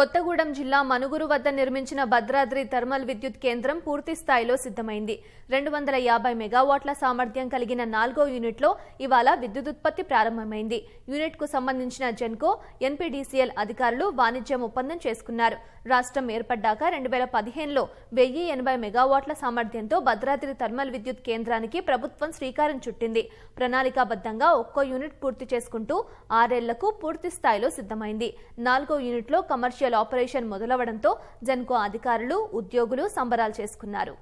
కొత్తగూడెం జిల్లా మనుగురు వద్ద నిర్మించిన భద్రాద్రి థర్మల్ విద్యుత్ కేంద్రం పూర్తి స్థాయిలో సిద్ధమైంది రెండు వందల యాభై మెగావాట్ల సామర్థ్యం కలిగిన నాలుగో యూనిట్లో ఇవాళ విద్యుత్ ఉత్పత్తి ప్రారంభమైంది యూనిట్కు సంబంధించిన జెన్కో ఎన్పీడీసీఎల్ అధికారులు వాణిజ్యం ఒప్పందం చేసుకున్నారు రాష్ట్రం ఏర్పడ్డాక రెండు వేల పదిహేనులో వెయ్యి ఎనభై మెగావాట్ల సామర్థ్యంతో భద్రాద్రి థర్మల్ విద్యుత్ కేంద్రానికి ప్రభుత్వం శ్రీకారం చుట్టింది ప్రణాళికాబద్ధంగా ఒక్కో యూనిట్ పూర్తి చేసుకుంటూ ఆరేళ్లకు పూర్తి స్థాయిలో సిద్ధమైంది నాలుగో యూనిట్లో కమర్షియల్ ఆపరేషన్ మొదలవడంతో జన్కో అధికారులు ఉద్యోగులు సంబరాలు చేసుకున్నారు